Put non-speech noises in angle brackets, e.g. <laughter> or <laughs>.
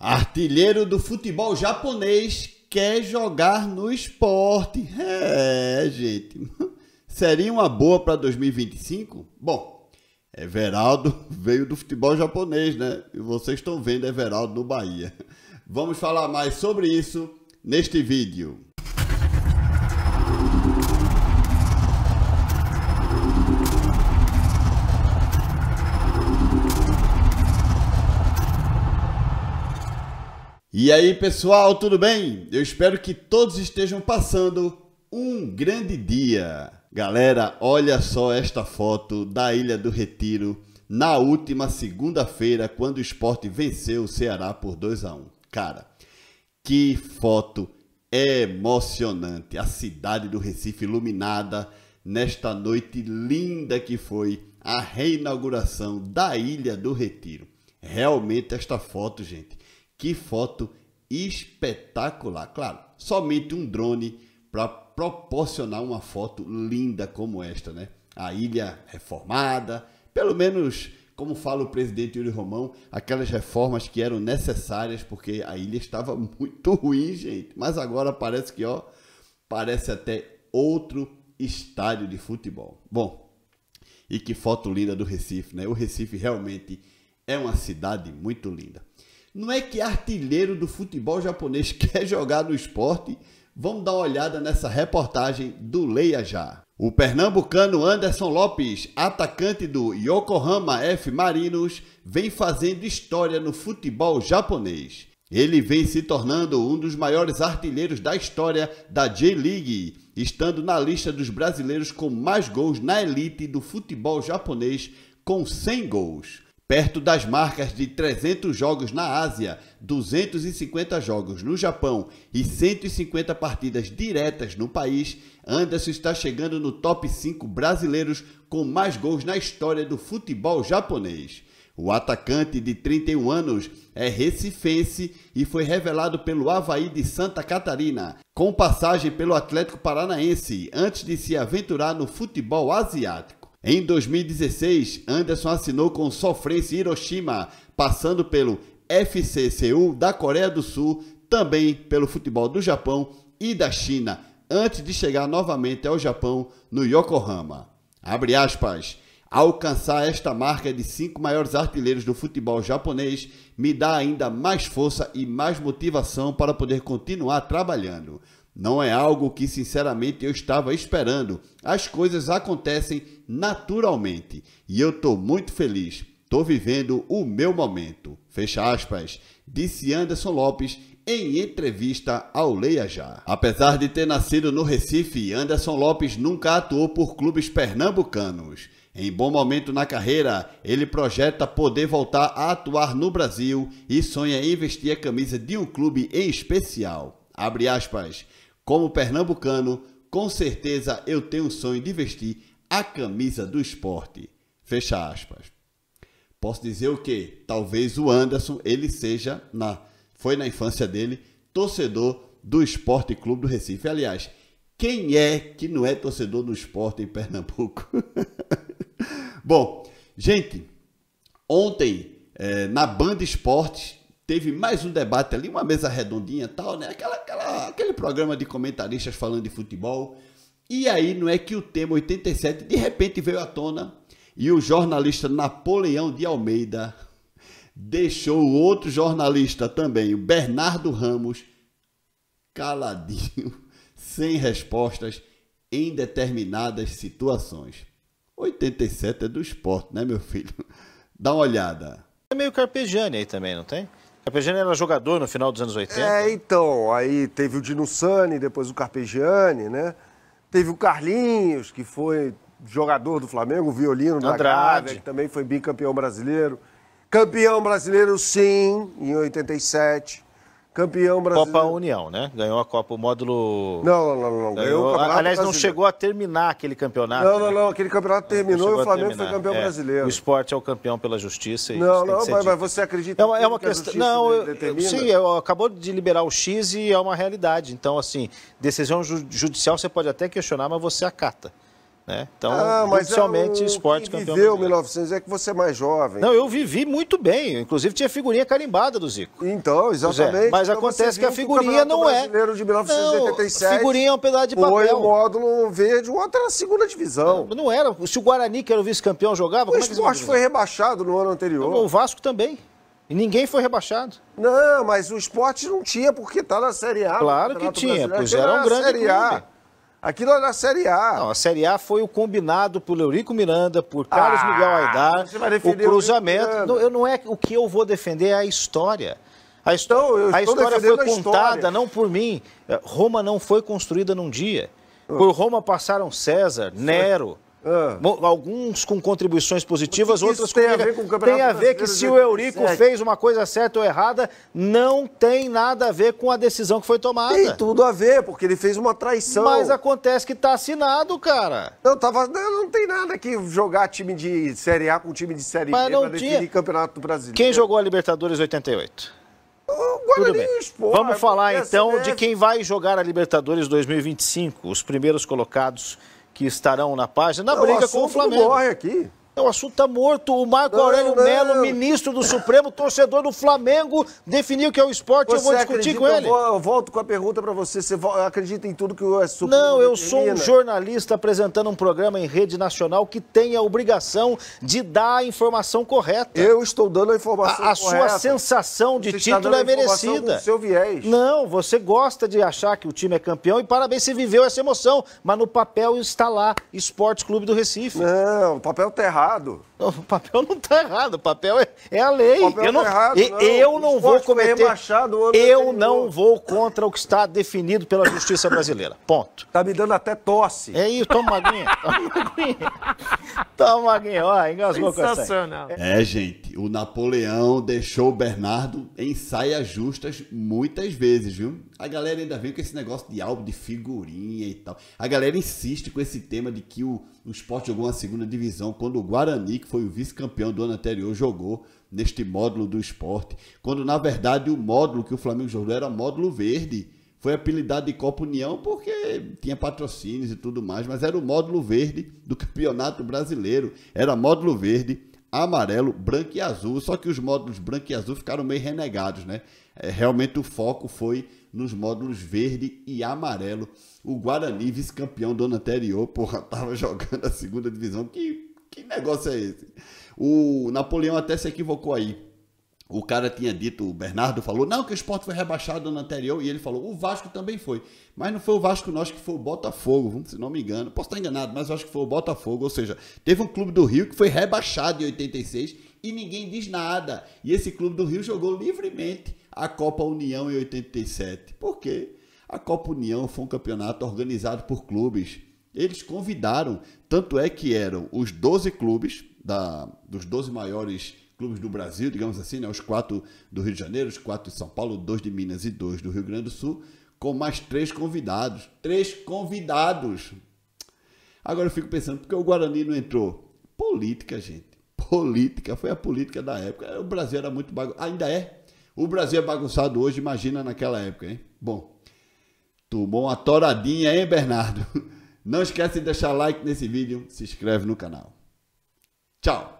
Artilheiro do futebol japonês quer jogar no esporte. É, gente. <laughs> Seria uma boa para 2025? Bom, Everaldo <laughs> veio do futebol japonês, né? E vocês estão vendo Everaldo no Bahia. Vamos falar mais sobre isso neste vídeo. E aí, pessoal, tudo bem? Eu espero que todos estejam passando um grande dia. Galera, olha só esta foto da Ilha do Retiro na última segunda-feira, quando o esporte venceu o Ceará por 2 a 1 Cara, que foto emocionante! A cidade do Recife iluminada nesta noite linda que foi a reinauguração da Ilha do Retiro. Realmente, esta foto, gente, que foto espetacular! Claro, somente um drone para proporcionar uma foto linda como esta, né? A ilha reformada, pelo menos como fala o presidente Yuri Romão, aquelas reformas que eram necessárias porque a ilha estava <laughs> muito ruim, gente. Mas agora parece que, ó, parece até outro estádio de futebol. Bom, e que foto linda do Recife, né? O Recife realmente é uma cidade muito linda. Não é que artilheiro do futebol japonês <laughs> quer jogar no esporte? Vamos dar uma olhada nessa reportagem do Leia Já. O pernambucano Anderson Lopes, atacante do Yokohama F. Marinos, vem fazendo história no futebol japonês. Ele vem se tornando um dos maiores artilheiros da história da J-League, estando na lista dos brasileiros com mais gols na elite do futebol japonês, com 100 gols. Perto das marcas de 300 jogos na Ásia, 250 jogos no Japão e 150 partidas diretas no país, Anderson está chegando no top 5 brasileiros com mais gols na história do futebol japonês. O atacante de 31 anos é recifense e foi revelado pelo Havaí de Santa Catarina, com passagem pelo Atlético Paranaense, antes de se aventurar no futebol asiático. Em 2016, Anderson assinou com Sofrense Hiroshima, passando pelo FC Seul da Coreia do Sul, também pelo futebol do Japão e da China, antes de chegar novamente ao Japão no Yokohama. Abre aspas. Alcançar esta marca de cinco maiores artilheiros do futebol japonês me dá ainda mais força e mais motivação para poder continuar trabalhando. Não é algo que, sinceramente, eu estava esperando. As coisas acontecem naturalmente e eu estou muito feliz. Estou vivendo o meu momento. Fecha aspas. Disse Anderson Lopes em entrevista ao Leia Já. Apesar de ter nascido no Recife, Anderson Lopes nunca atuou por clubes pernambucanos. Em bom momento na carreira, ele projeta poder voltar a atuar no Brasil e sonha em vestir a camisa de um clube em especial. Abre aspas. Como pernambucano, com certeza eu tenho o sonho de vestir a camisa do esporte. Fecha aspas. Posso dizer o que? Talvez o Anderson, ele seja, na, foi na infância dele, torcedor do Esporte Clube do Recife. Aliás, quem é que não é torcedor do esporte em Pernambuco? <laughs> Bom, gente, ontem é, na Band Esportes teve mais um debate ali, uma mesa redondinha e tal, né? Aquela, aquela, aquele programa de comentaristas falando de futebol. E aí não é que o tema 87 de repente veio à tona e o jornalista Napoleão de Almeida deixou o outro jornalista também, o Bernardo Ramos, caladinho, <laughs> sem respostas em determinadas situações. 87 é do esporte, né, meu filho? Dá uma olhada. É meio carpejane aí também, não tem? Carpegiani era jogador no final dos anos 80? É, então, aí teve o Dino Sani, depois o Carpegiani, né? Teve o Carlinhos, que foi jogador do Flamengo, violino da Gávea, que também foi bicampeão brasileiro. Campeão brasileiro, sim, em 87. Campeão brasileiro. Copa União, né? Ganhou a Copa, o módulo. Não, não, não. não. Ganhou, Ganhou Aliás, não chegou a terminar aquele campeonato. Não, não, né? não. Aquele campeonato terminou e o Flamengo foi campeão é. brasileiro. O esporte é o campeão pela justiça. não, não, mas, mas, você acredita é uma, é uma que questão. não, determina? eu, sim, eu, acabou de liberar o X e é uma realidade. Então, assim, decisão judicial você pode até questionar, mas você acata. Né? Então, ah, é oficialmente, esporte campeão. viveu 1900 é que você é mais jovem. Não, eu vivi muito bem. inclusive, tinha figurinha carimbada do Zico. Então, é, exatamente. mas então, acontece que a figurinha não é. de 1987 não, a figurinha é um pedaço de papel. Foi o módulo verde, o outro era a segunda divisão. Não, não era. Se o Guarani, que era o vice-campeão, jogava... O é esporte é foi rebaixado no ano anterior. o Vasco também. E ninguém foi rebaixado. Não, mas o esporte não tinha, porque está na Série A. Claro que tinha, pois era um grande Série A. Aquilo era a Série A. Não, a Série A foi o combinado por Eurico Miranda, por Carlos ah, Miguel Aidar, o cruzamento. O não, eu, não é o que eu vou defender, é a história. A, então, a história foi contada história. não por mim. Roma não foi construída num dia. Por Roma passaram César, Nero. Ah. Alguns com contribuições positivas, outras tem a ver com o Campeonato Tem a ver que se o Eurico fez uma coisa certa ou errada, não tem nada a ver com a decisão que foi tomada. Tem tudo a ver, porque ele fez uma traição. Mas acontece que tá assinado, cara. Eu tava... Não, não tem nada que jogar time de Série A com time de Série Mas B não pra tinha... definir Campeonato Quem jogou a Libertadores 88? Esporte, Vamos é, falar é então de assim. quem vai jogar a Libertadores 2025, os primeiros colocados que estarão na página, na Não, briga com o Flamengo. Não aqui o assunto está morto. O Marco não, Aurélio não. Melo, ministro do Supremo, torcedor do Flamengo, definiu que é o esporte. Você eu vou discutir com ele. Eu, vou, eu, volto com a pergunta para você. Você acredita em tudo que o é Supremo Não, eu determina? sou um jornalista apresentando um programa em rede nacional que tem a obrigação de dar a informação correta. Eu estou dando a informação a, a correta. A sua sensação de você título é merecida. seu viés. Não, você gosta de achar que o time é campeão e parabéns, você viveu essa emoção. Mas no papel está lá, Esporte Clube do Recife. Não, o papel está errado. Estado o papel não está errado, o papel é, é a lei. eu tá não, tá errado, não. Eu não vou cometer. Eu não vou contra o que está definido pela justiça brasileira. Ponto. Tá me dando até tosse. É isso, toma uma aguinha. <laughs> Toma uma aguinha. Toma uma aguinha, ó, engasgou com essa. É. é, gente, o Napoleão deixou o Bernardo em saias justas muitas vezes, viu? A galera ainda vem com esse negócio de álbum de figurinha e tal. A galera insiste com esse tema de que o, o esporte jogou uma segunda divisão quando o Guarani, foi o vice-campeão do ano anterior, jogou neste módulo do esporte. Quando, na verdade, o módulo que o Flamengo jogou era módulo verde. Foi apelidado de Copa União porque tinha patrocínios e tudo mais, mas era o módulo verde do Campeonato Brasileiro. Era módulo verde, amarelo, branco e azul. Só que os módulos branco e azul ficaram meio renegados, né? É, realmente o foco foi nos módulos verde e amarelo. O Guarani, vice-campeão do ano anterior, porra, tava <laughs> jogando a segunda divisão, que que negócio é esse? O Napoleão até se equivocou aí. O cara tinha dito, o Bernardo falou, não, que o esporte foi rebaixado no anterior, e ele falou, o Vasco também foi. Mas não foi o Vasco nós que foi o Botafogo, se não me engano. Posso estar enganado, mas eu acho que foi o Botafogo. Ou seja, teve um clube do Rio que foi rebaixado em 86 e ninguém diz nada. E esse clube do Rio jogou livremente a Copa União em 87. Por quê? A Copa União foi um campeonato organizado por clubes eles convidaram, tanto é que eram os 12 clubes, da, dos 12 maiores clubes do Brasil, digamos assim, né, os quatro do Rio de Janeiro, os quatro de São Paulo, dois de Minas e dois do Rio Grande do Sul, com mais três convidados. Três convidados! Agora eu fico pensando, porque o Guarani não entrou? Política, gente. Política, foi a política da época. O Brasil era muito bagunçado. Ainda é. O Brasil é bagunçado hoje, imagina naquela época, hein? Bom, tomou uma toradinha, hein, Bernardo? Não esquece de deixar like nesse vídeo, se inscreve no canal. Tchau!